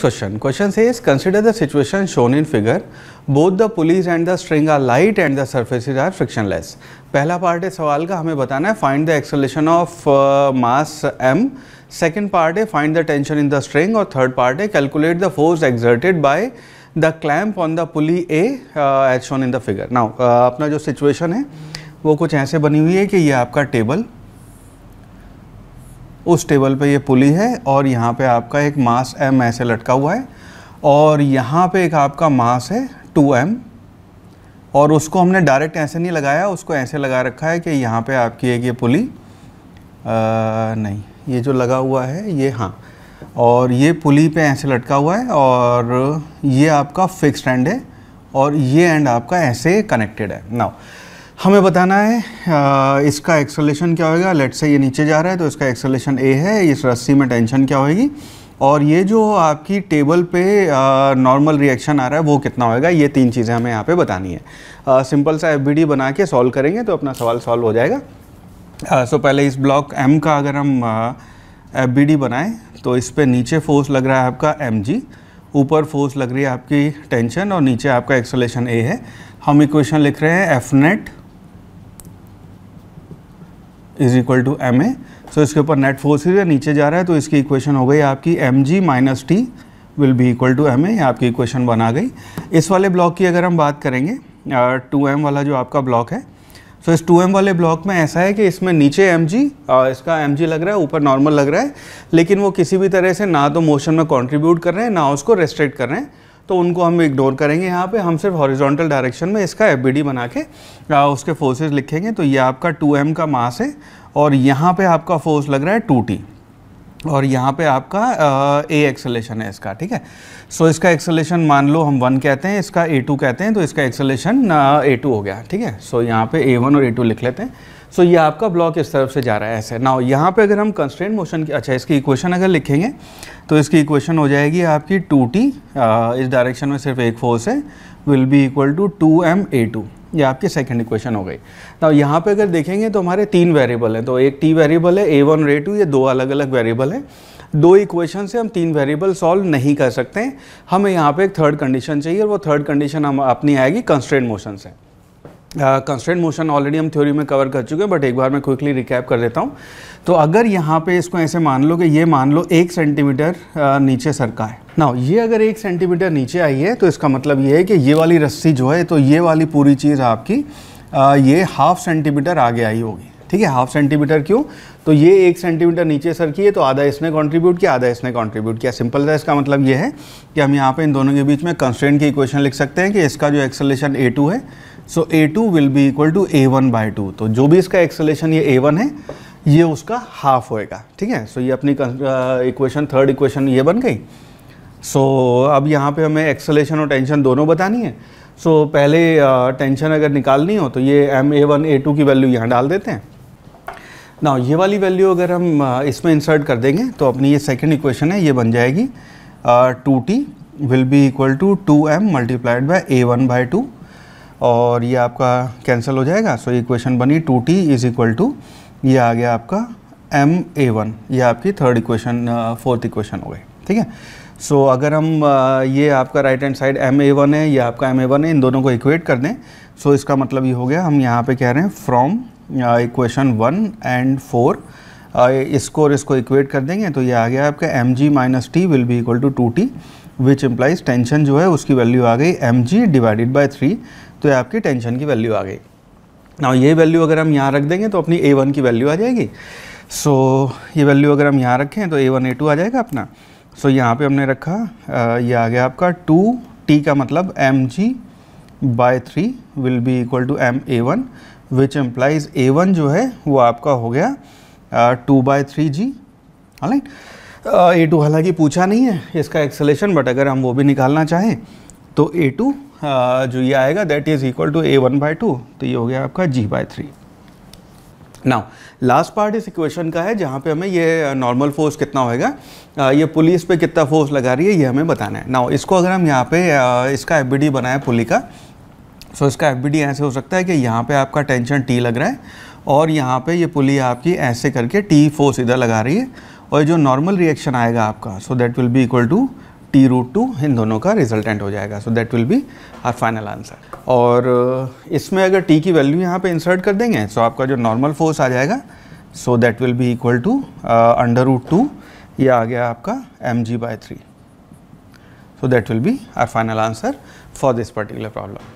question question says consider the situation shown in figure both the pulleys and the string are light and the surfaces are frictionless पहला part है सवाल का हमें बताना है find the acceleration of mass M second part है find the tension in the string और third part है calculate the force exerted by the clamp on the pulley A as shown in the figure now अपना जो situation है वो कुछ ऐसे बनी हुई है कि ये आपका टेबल उस टेबल पे ये पुली है और यहाँ पे आपका एक मास एम ऐसे लटका हुआ है और यहाँ पे एक आपका मास है टू एम और उसको हमने डायरेक्ट ऐसे नहीं लगाया उसको ऐसे लगा रखा है कि यहाँ पे आपकी एक ये पुली आ, नहीं ये जो लगा हुआ है ये हाँ और ये पुली पे ऐसे लटका हुआ है और ये आपका फिक्स एंड है और ये एंड आपका ऐसे कनेक्टेड है नाउ हमें बताना है आ, इसका एक्सलेशन क्या होएगा लेट से ये नीचे जा रहा है तो इसका एक्सलेशन ए है इस रस्सी में टेंशन क्या होएगी और ये जो आपकी टेबल पे नॉर्मल रिएक्शन आ रहा है वो कितना होएगा ये तीन चीज़ें हमें यहाँ पे बतानी है आ, सिंपल सा एफ बना के सॉल्व करेंगे तो अपना सवाल सॉल्व हो जाएगा आ, सो पहले इस ब्लॉक एम का अगर हम एफ बी तो इस पर नीचे फोर्स लग रहा है आपका एम ऊपर फोर्स लग रही है आपकी टेंशन और नीचे आपका एक्सोलेशन ए है हम इक्वेशन लिख रहे हैं F net is equal to M A so इसके ऊपर नेट फोर्स नीचे जा रहा है तो इसकी इक्वेशन हो गई आपकी M G minus T will be equal to M A आपकी इक्वेशन बना गई इस वाले ब्लॉक की अगर हम बात करेंगे टू एम वाला जो आपका ब्लॉक है सो so, इस एम वाले ब्लॉक में ऐसा है कि इसमें नीचे एम जी इसका एम जी लग रहा है ऊपर नॉर्मल लग रहा है लेकिन वो किसी भी तरह से ना तो मोशन में कॉन्ट्रीब्यूट कर रहे हैं ना उसको रेस्ट्रिक्ट कर रहे हैं तो उनको हम इग्नोर करेंगे यहाँ पे हम सिर्फ हॉरिजॉन्टल डायरेक्शन में इसका एफ बना के आ, उसके फोर्सेज लिखेंगे तो ये आपका 2m का मास है और यहाँ पे आपका फोर्स लग रहा है 2t और यहाँ पे आपका ए एक्सलेशन है इसका ठीक है सो so, इसका एक्सलेशन मान लो हम वन कहते हैं इसका ए टू कहते हैं तो इसका एक्सलेशन ए टू हो गया ठीक है सो so, यहाँ पर ए वन और ए टू लिख लेते हैं सो so, ये आपका ब्लॉक इस तरफ से जा रहा है ऐसे ना यहाँ पे अगर हम कंस्टेंट मोशन की अच्छा इसकी इक्वेशन अगर लिखेंगे तो इसकी इक्वेशन हो जाएगी आपकी टू टी इस डायरेक्शन में सिर्फ एक फोर्स है will be equal to two M A two ये आपकी सेकेंड इक्वेशन हो गई ना यहाँ पे अगर देखेंगे तो हमारे तीन वेरिएबल हैं तो एक टी वेरिएबल है ए वन रे टू ये दो अलग अलग वेरिएबल हैं दो इक्वेशन से हम तीन वेरिएबल सॉल्व नहीं कर सकते हमें यहाँ पे एक थर्ड कंडीशन चाहिए और वो थर्ड कंडीशन हम अपनी आएगी कंस्ट्रेंट मोशन से कंस्टेंट मोशन ऑलरेडी हम थ्योरी में कवर कर चुके हैं बट एक बार मैं क्विकली रिकैप कर देता हूँ तो अगर यहाँ पे इसको ऐसे मान लो कि ये मान लो एक सेंटीमीटर uh, नीचे सरका है ना ये अगर एक सेंटीमीटर नीचे आई है तो इसका मतलब ये है कि ये वाली रस्सी जो है तो ये वाली पूरी चीज़ आपकी आ, uh, ये हाफ सेंटीमीटर आगे आई होगी ठीक है हाफ सेंटीमीटर क्यों तो ये एक सेंटीमीटर नीचे सर किए तो आधा इसने कंट्रीब्यूट किया आधा इसने कंट्रीब्यूट किया सिंपल था इसका मतलब ये है कि हम यहाँ पे इन दोनों के बीच में कंस्टेंट की इक्वेशन लिख सकते हैं कि इसका जो एक्सलेशन ए है so A two will be equal to A one by two तो जो भी इसका एक्सलेशन ये ए वन है ये उसका हाफ होएगा ठीक है सो ये अपनी इक्वेशन थर्ड इक्वेशन ये बन गई सो so, अब यहाँ पे हमें एक्सलेशन और टेंशन दोनों बतानी है सो so, पहले टेंशन अगर निकालनी हो तो ये M A one A two की वैल्यू यहाँ डाल देते हैं ना ये वाली वैल्यू अगर हम इसमें इंसर्ट कर देंगे तो अपनी ये सेकेंड इक्वेशन है ये बन जाएगी two T will be equal to two M multiplied by A one by two और ये आपका कैंसिल हो जाएगा सो इक्वेशन बनी two T is equal to ये आ गया आपका एम ए वन ये आपकी थर्ड इक्वेशन फोर्थ इक्वेशन हो गई ठीक है सो so, अगर हम ये आपका right hand side M A one है या आपका एम ए वन है इन दोनों को इक्वेट कर दें सो so, इसका मतलब ये हो गया हम यहाँ पे कह रहे हैं from equation one and four इसको और इसको इक्वेट कर देंगे तो ये आ गया आपका M G minus T will be equal to two T which implies tension जो है उसकी वैल्यू आ गई M G divided by three तो ये आपकी टेंशन की वैल्यू आ गई ना ये वैल्यू अगर हम यहाँ रख देंगे तो अपनी ए वन की वैल्यू आ जाएगी सो so, ये वैल्यू अगर हम यहाँ रखें तो ए वन ए टू आ जाएगा अपना सो so, यहाँ पे हमने रखा ये आ गया आपका टू टी का मतलब M G by three will be equal to M A one which implies A one जो है वो आपका हो गया two by three G right A two हालांकि पूछा नहीं है इसका एक्सलेशन बट अगर हम वो भी निकालना चाहें तो ए टू जो ये आएगा that is equal to A one by two तो ये हो गया आपका G by three now last part इस इक्वेशन का है जहाँ पे हमें ये नॉर्मल फोर्स कितना होएगा ये पुलिस पे कितना फोर्स लगा रही है ये हमें बताना है नाउ इसको अगर हम यहाँ पे इसका एफ बनाए पुली का सो so, इसका एफ बी ऐसे हो सकता है कि यहाँ पे आपका टेंशन टी लग रहा है और यहाँ पे ये पुली आपकी ऐसे करके टी फोर्स इधर लगा रही है और जो नॉर्मल रिएक्शन आएगा आपका so that will be equal to T root two इन दोनों का रिजल्टेंट हो जाएगा so that will be our final answer और इसमें अगर टी की वैल्यू यहाँ पे इंसर्ट कर देंगे सो so आपका जो नॉर्मल फोर्स आ जाएगा so that will be equal to under root two ये आ गया आपका M G by three so that will be our final answer for this particular problem